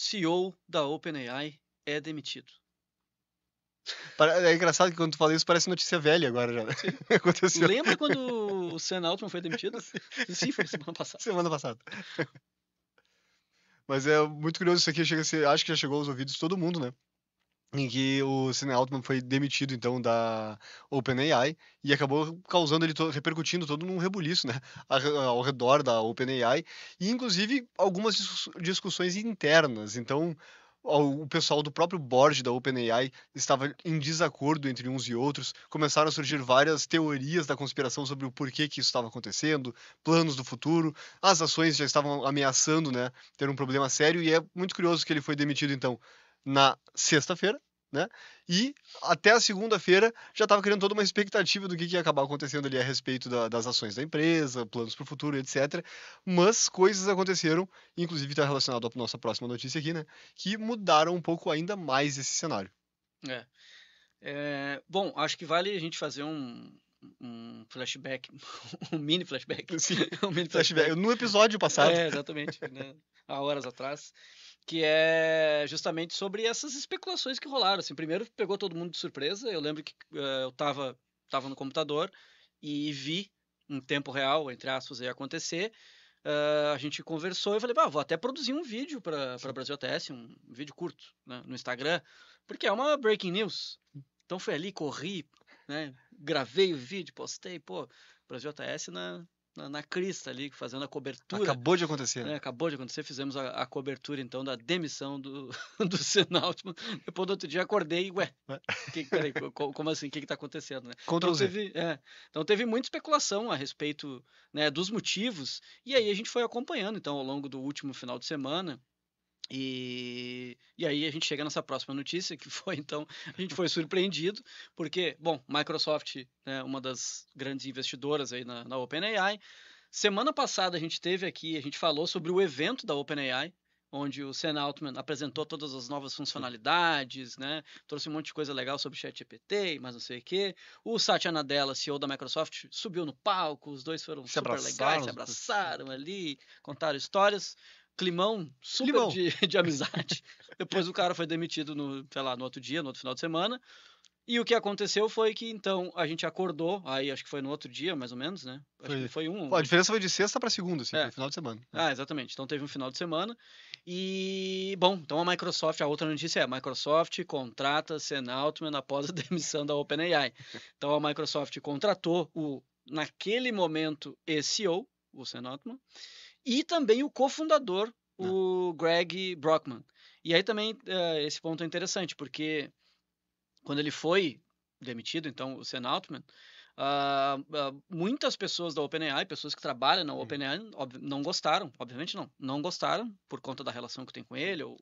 CEO da OpenAI é demitido. É engraçado que quando tu fala isso parece notícia velha agora já. Né? Aconteceu. Lembra quando o Sam Altman foi demitido? Sim. Sim, foi semana passada. Semana passada. Mas é muito curioso isso aqui, chega ser, acho que já chegou aos ouvidos de todo mundo, né? em que o Sam Altman foi demitido então da OpenAI e acabou causando ele repercutindo todo num rebuliço, né, ao redor da OpenAI e inclusive algumas discussões internas. Então, o pessoal do próprio board da OpenAI estava em desacordo entre uns e outros, começaram a surgir várias teorias da conspiração sobre o porquê que isso estava acontecendo, planos do futuro, as ações já estavam ameaçando, né, ter um problema sério e é muito curioso que ele foi demitido então na sexta-feira, né? E até a segunda-feira já estava criando toda uma expectativa do que, que ia acabar acontecendo ali a respeito da, das ações da empresa, planos para o futuro, etc. Mas coisas aconteceram, inclusive está relacionado à nossa próxima notícia aqui, né? Que mudaram um pouco ainda mais esse cenário. É. é bom, acho que vale a gente fazer um, um flashback, um mini flashback. Sim, um mini flashback. flashback. No episódio passado. É, exatamente, né? há horas atrás que é justamente sobre essas especulações que rolaram. Assim, primeiro pegou todo mundo de surpresa. Eu lembro que uh, eu estava tava no computador e vi em tempo real, entre aspas, aí acontecer. Uh, a gente conversou e falei, bah, vou até produzir um vídeo para Brasil ATS, um vídeo curto né, no Instagram, porque é uma breaking news. Então fui ali, corri, né, gravei o vídeo, postei, pô, Brasil ATS na, na, na, crista ali, fazendo a cobertura. Acabou de acontecer. É, acabou de acontecer, fizemos a, a, cobertura então da demissão do, do Senautman. Depois do outro dia acordei e, ué, é. que, peraí, como assim? O que está acontecendo? Né? Então teve, é, então, teve, muita especulação a respeito né, dos motivos, e aí a gente foi acompanhando então ao longo do último final de semana. E, e aí a gente chega nessa próxima notícia, que foi então, a gente foi surpreendido, porque, bom, Microsoft é uma das grandes investidoras aí na, na OpenAI. Semana passada a gente teve aqui, a gente falou sobre o evento da OpenAI, onde o Sam Altman apresentou todas as novas funcionalidades, né? Trouxe um monte de coisa legal sobre ChatGPT mas mais não sei o quê. O Satya Nadella, CEO da Microsoft, subiu no palco, os dois foram se super legais, se abraçaram ali, contaram histórias climão super climão. De, de amizade. Depois o cara foi demitido no, sei lá, no outro dia, no outro final de semana. E o que aconteceu foi que então a gente acordou, aí acho que foi no outro dia, mais ou menos, né? Acho foi. que foi um. A diferença foi de sexta para segunda, assim, é. final de semana. Ah, exatamente. Então teve um final de semana. E, bom, então a Microsoft, a outra notícia é: a Microsoft contrata Sam Altman após a demissão da OpenAI. Então a Microsoft contratou o, naquele momento, CEO, o Sam Altman, e também o cofundador, ah. o Greg Brockman. E aí também uh, esse ponto é interessante, porque quando ele foi demitido, então, o Sam Altman, uh, uh, muitas pessoas da OpenAI, pessoas que trabalham na OpenAI, não gostaram, obviamente não, não gostaram por conta da relação que tem com ele, ou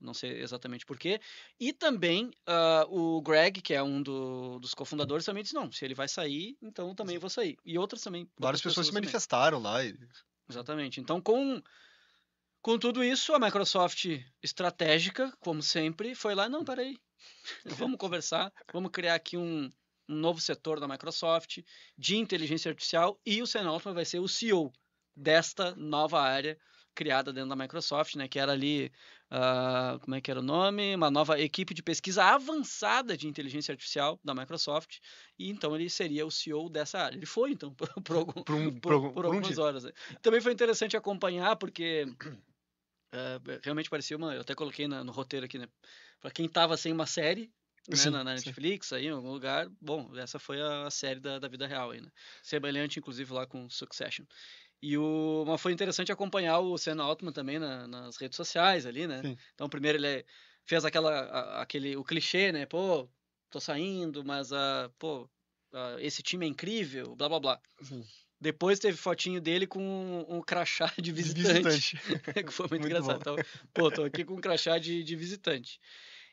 não sei exatamente porquê. E também uh, o Greg, que é um do, dos cofundadores, também disse: não, se ele vai sair, então também vou sair. E outras também. Várias pessoas, pessoas, se manifestaram também. lá. E... Exatamente. Então, com, com tudo isso, a Microsoft estratégica, como sempre, foi lá, não, peraí, vamos conversar, vamos criar aqui um, um novo setor da Microsoft de inteligência artificial e o Sam Altman vai ser o CEO desta nova área criada dentro da Microsoft, né, que era ali, uh, como é que era o nome? Uma nova equipe de pesquisa avançada de inteligência artificial da Microsoft, e então ele seria o CEO dessa área. Ele foi, então, por, por, algum, por, um, por, por algumas um horas. Né? Também foi interessante acompanhar, porque uh, realmente parecia uma... Eu até coloquei na, no roteiro aqui, né? Para quem estava sem uma série, né, sim, na, na, Netflix, aí em algum lugar. Bom, essa foi a, série da, da vida real aí, né? Semelhante, inclusive, lá com Succession. E o, mas foi interessante acompanhar o Senna Altman também na, nas redes sociais ali, né? Sim. Então, primeiro ele fez aquela, aquele, o clichê, né? Pô, tô saindo, mas, uh, pô, uh, esse time é incrível, blá, blá, blá. Sim. Depois teve fotinho dele com um, crachá de visitante. De visitante. que foi muito, muito engraçado. Então, pô, tô aqui com um crachá de, de visitante.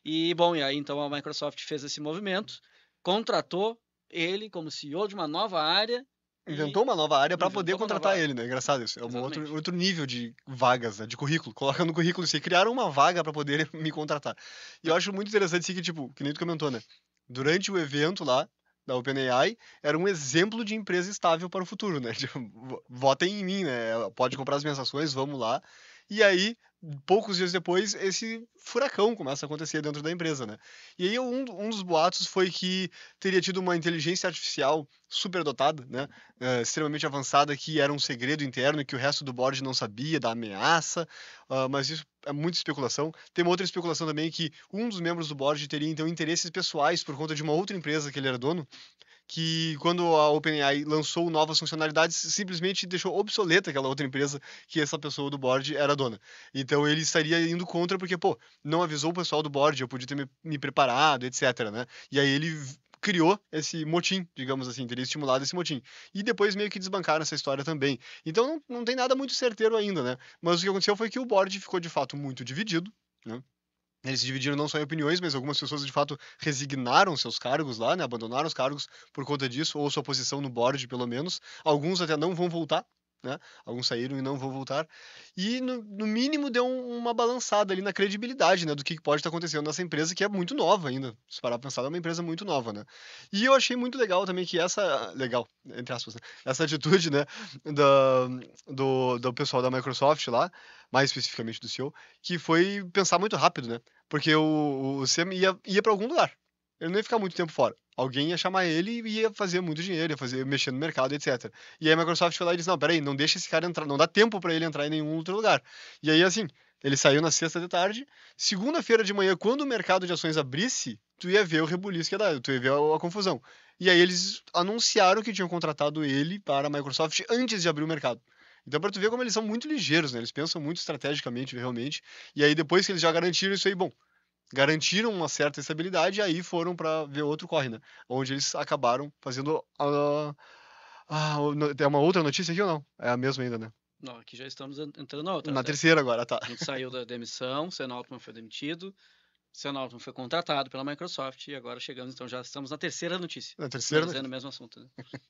E, bom, e aí então a Microsoft fez esse movimento, contratou ele como CEO de uma nova área Inventou uma nova área para poder contratar ele, né? É engraçado isso. É um outro, outro nível de vagas, né? de currículo. Coloca no currículo assim, criaram uma vaga para poder me contratar. E eu acho muito interessante assim que, tipo, que nem tu comentou, né? Durante o evento lá da OpenAI, era um exemplo de empresa estável para o futuro, né? Tipo, votem em mim, né? Pode comprar as minhas ações, vamos lá. E aí, poucos dias depois, esse furacão começa a acontecer dentro da empresa, né? E aí um, um dos boatos foi que teria tido uma inteligência artificial superdotada, né? Uh, extremamente avançada, que era um segredo interno e que o resto do board não sabia da ameaça, uh, mas isso é muita especulação. Tem uma outra especulação também que um dos membros do board teria, então, interesses pessoais por conta de uma outra empresa que ele era dono, que quando a OpenAI lançou novas funcionalidades, simplesmente deixou obsoleta aquela outra empresa que essa pessoa do board era dona. E então ele estaria indo contra porque, pô, não avisou o pessoal do board, eu podia ter me, me preparado, etc, né? E aí ele criou esse motim, digamos assim, teria estimulado esse motim. E depois meio que desbancaram essa história também. Então não, não tem nada muito certeiro ainda, né? Mas o que aconteceu foi que o board ficou de fato muito dividido, né? Eles se dividiram não só em opiniões, mas algumas pessoas de fato resignaram seus cargos lá, né? Abandonaram os cargos por conta disso, ou sua posição no board, pelo menos. Alguns até não vão voltar né? Alguns saíram e não vão voltar. E, no, no mínimo, deu um, uma balançada ali na credibilidade, né? Do que pode estar acontecendo nessa empresa, que é muito nova ainda. Se parar para pensar, é uma empresa muito nova, né? E eu achei muito legal também que essa... Legal, entre aspas, né? Essa atitude, né? Da, do, do pessoal da Microsoft lá, mais especificamente do CEO, que foi pensar muito rápido, né? Porque o, o ia, ia para algum lugar. Ele não ia ficar muito tempo fora. Alguém ia chamar ele e ia fazer muito dinheiro, ia fazer, mexer no mercado, etc. E aí a Microsoft foi lá e disse: Não, peraí, não deixa esse cara entrar, não dá tempo para ele entrar em nenhum outro lugar. E aí, assim, ele saiu na sexta de tarde. Segunda-feira de manhã, quando o mercado de ações abrisse, tu ia ver o rebuliço que ia dar, tu ia ver a, a confusão. E aí eles anunciaram que tinham contratado ele para a Microsoft antes de abrir o mercado. Então, para tu ver como eles são muito ligeiros, né? Eles pensam muito estrategicamente, realmente. E aí, depois que eles já garantiram isso aí, bom, garantiram uma certa estabilidade e aí foram para ver outro corre, né? Onde eles acabaram fazendo a, a, é uma outra notícia aqui ou não? É a mesma ainda, né? Não, aqui já estamos entrando na outra. Na né? terceira agora, tá. A gente saiu da demissão, Sam Altman foi demitido, Sam Altman foi contratado pela Microsoft e agora chegamos, então já estamos na terceira notícia. Na terceira? Fazendo o mesmo assunto, né?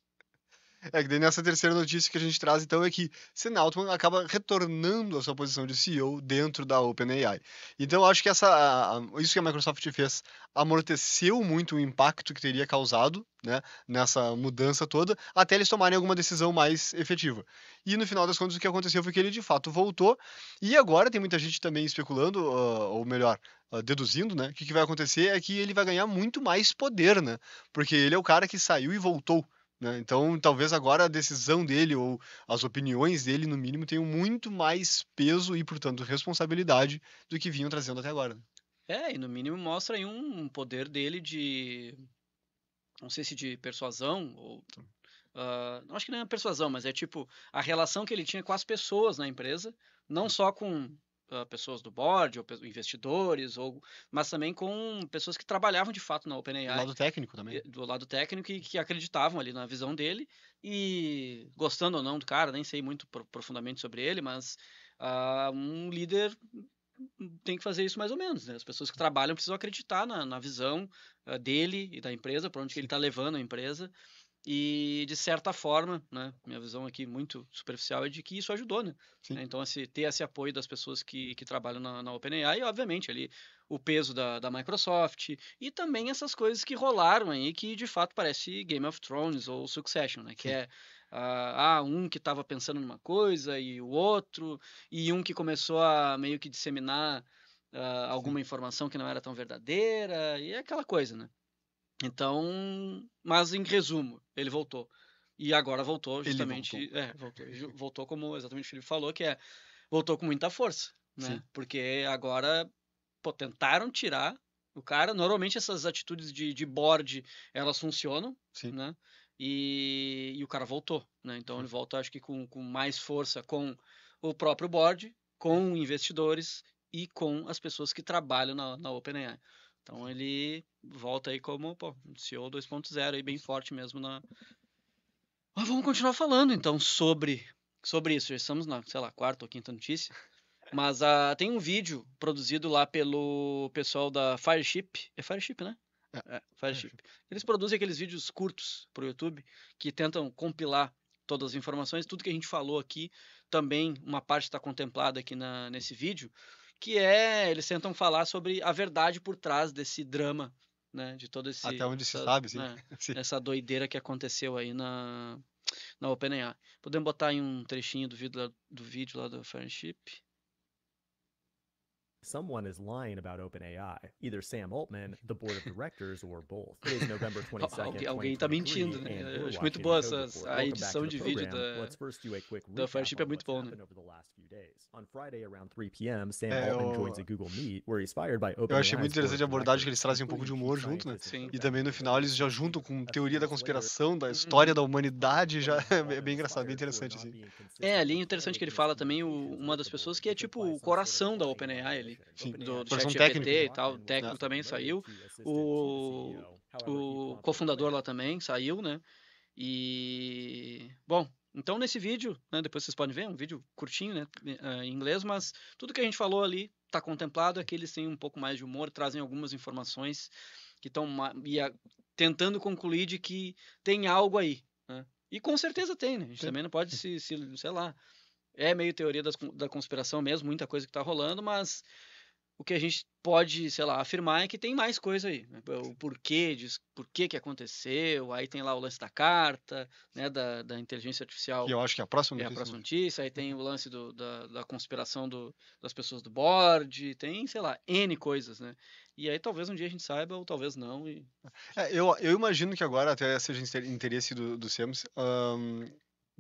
É que nessa terceira notícia que a gente traz, então, é que Sam Altman acaba retornando à sua posição de CEO dentro da OpenAI. Então, acho que essa, isso que a Microsoft fez amorteceu muito o impacto que teria causado né, nessa mudança toda, até eles tomarem alguma decisão mais efetiva. E no final das contas, o que aconteceu foi que ele de fato voltou, e agora tem muita gente também especulando, ah, ou melhor, ah, deduzindo, né, que o que vai acontecer é que ele vai ganhar muito mais poder, né, porque ele é o cara que saiu e voltou. Né? Então, talvez agora a decisão dele ou as opiniões dele, no mínimo, tenham muito mais peso e, portanto, responsabilidade do que vinham trazendo até agora. Né? É, e no mínimo mostra aí um poder dele de. Não sei se de persuasão ou. Uh, acho que não é persuasão, mas é tipo a relação que ele tinha com as pessoas na empresa, não só com pessoas do board, ou investidores, ou, mas também com pessoas que trabalhavam de fato na OpenAI. Do lado técnico também. Do lado técnico e que acreditavam ali na visão dele. E gostando ou não do cara, nem sei muito profundamente sobre ele, mas uh, um líder tem que fazer isso mais ou menos, né? As pessoas que trabalham precisam acreditar na, na visão uh, dele e da empresa, para onde ele está levando a empresa. E, de certa forma, né, minha visão aqui muito superficial é de que isso ajudou, né? Sim. Então, esse, ter esse apoio das pessoas que, que trabalham na, na OpenAI e, obviamente, ali o peso da, da Microsoft e também essas coisas que rolaram aí que, de fato, parece Game of Thrones ou Succession, né? Que Sim. é ah, ah um que estava pensando numa coisa e o outro, e um que começou a meio que disseminar ah, alguma Sim. informação que não era tão verdadeira, e é aquela coisa, né? Então, mas em resumo, ele voltou. E agora voltou justamente, voltou. É, voltou, voltou como exatamente o Felipe falou, que é voltou com muita força, né? Porque agora pô, tentaram tirar o cara. Normalmente essas atitudes de, de board elas funcionam, Sim. né? E, e o cara voltou, né? Então Sim. ele volta, acho que com, com mais força com o próprio board, com investidores e com as pessoas que trabalham na, na OpenAI. Então ele volta aí como pô, CEO 2.0 aí bem forte mesmo na. Mas ah, vamos continuar falando então sobre sobre isso. Já estamos na, sei lá, quarta ou quinta notícia. Mas uh, tem um vídeo produzido lá pelo pessoal da Fireship. É Fireship, né? É, é Fireship. Eles produzem aqueles vídeos curtos para o YouTube que tentam compilar todas as informações, tudo que a gente falou aqui, também uma parte está contemplada aqui na, nesse vídeo que é eles tentam falar sobre a verdade por trás desse drama, né? De todo esse até onde essa, se sabe, sim. Né, sim. Essa doideira que aconteceu aí na na OpenAI. Podemos botar aí um trechinho do vídeo lá, do vídeo lá do Friendship someone is lying about OpenAI, either Sam Altman, the board of directors, or both. It is November 22nd. Alguém está mentindo, né? Eu acho muito boa essa, a edição de vídeo da, da Fireship é muito bom, né? On Friday around 3 p.m., Sam é, Altman joins a Google Meet, where he's fired by OpenAI. Eu achei muito interessante a abordagem que eles trazem um pouco de humor junto, né? Sim. E também no final eles já juntam com teoria da conspiração, da história da humanidade, já é bem engraçado, bem interessante assim. É, ali é interessante que ele fala também o, uma das pessoas que é tipo o coração da OpenAI, ele do, do e tal, né, o técnico também né, saiu, o, o é cofundador lá também saiu, né? E, bom, então nesse vídeo, né, depois vocês podem ver, um vídeo curtinho, né, eh, em inglês, mas tudo que a gente falou ali está contemplado, aqui é eles têm um pouco mais de humor, trazem algumas informações que estão tentando concluir de que tem algo aí, né? E com certeza tem, né? A gente tem. também não pode se, se sei lá, é meio teoria das, da conspiração mesmo, muita coisa que está rolando, mas o que a gente pode, sei lá, afirmar é que tem mais coisa aí. Né? O porquê, diz, porquê que aconteceu, aí tem lá o lance da carta, né, da, da inteligência artificial. Que eu acho que é a próxima notícia. É a próxima né? notícia, aí tem o lance do, da, da conspiração do, das pessoas do board, tem, sei lá, N coisas, né? E aí talvez um dia a gente saiba, ou talvez não. E... É, eu, eu imagino que agora até seja interesse do, do SEMS, um,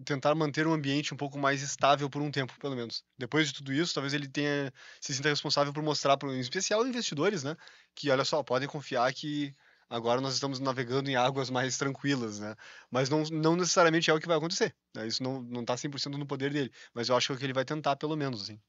tentar manter um ambiente um pouco mais estável por um tempo, pelo menos. Depois de tudo isso, talvez ele tenha se sinta responsável por mostrar para, em especial investidores, né, que olha só, podem confiar que agora nós estamos navegando em águas mais tranquilas, né? Mas não, não necessariamente é o que vai acontecer. Né? Isso não não tá 100% no poder dele, mas eu acho que é ele vai tentar pelo menos, assim.